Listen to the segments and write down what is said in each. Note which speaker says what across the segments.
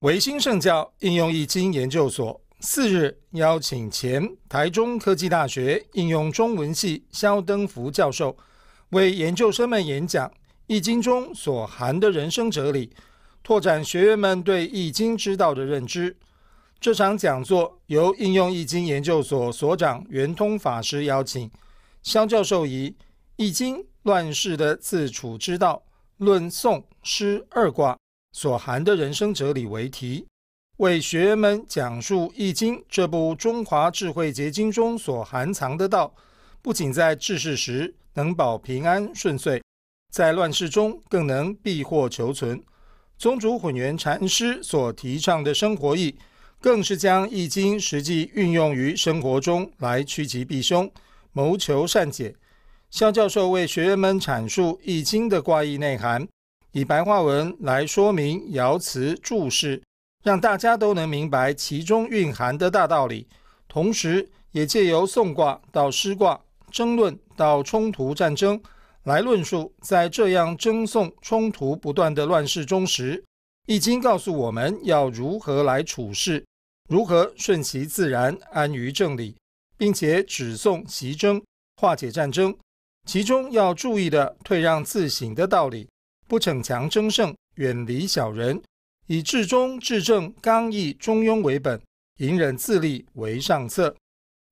Speaker 1: 维新圣教应用易经研究所四日邀请前台中科技大学应用中文系肖登福教授为研究生们演讲《易经》中所含的人生哲理，拓展学员们对《易经》之道的认知。这场讲座由应用易经研究所所长圆通法师邀请肖教授，以《易经》乱世的自处之道论《宋诗二卦。所含的人生哲理为题，为学员们讲述《易经》这部中华智慧结晶中所含藏的道，不仅在治世时能保平安顺遂，在乱世中更能避祸求存。宗主混元禅师所提倡的生活义，更是将《易经》实际运用于生活中来趋吉避凶、谋求善解。肖教授为学员们阐述《易经》的卦异内涵。以白话文来说明爻辞注释，让大家都能明白其中蕴含的大道理。同时，也借由送卦到诗卦，争论到冲突战争，来论述在这样争讼冲突不断的乱世中时，《易经》告诉我们要如何来处事，如何顺其自然，安于正理，并且止讼其争，化解战争。其中要注意的退让自省的道理。不逞强争胜，远离小人，以至中至正、刚毅中庸为本，隐忍自立为上策。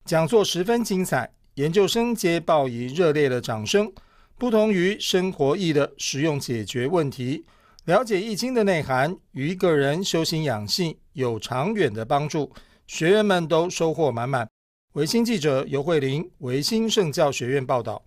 Speaker 1: 讲座十分精彩，研究生皆报以热烈的掌声。不同于生活易的实用解决问题，了解易经的内涵，与个人修心养性有长远的帮助。学员们都收获满满。维新记者尤慧玲，维新圣教学院报道。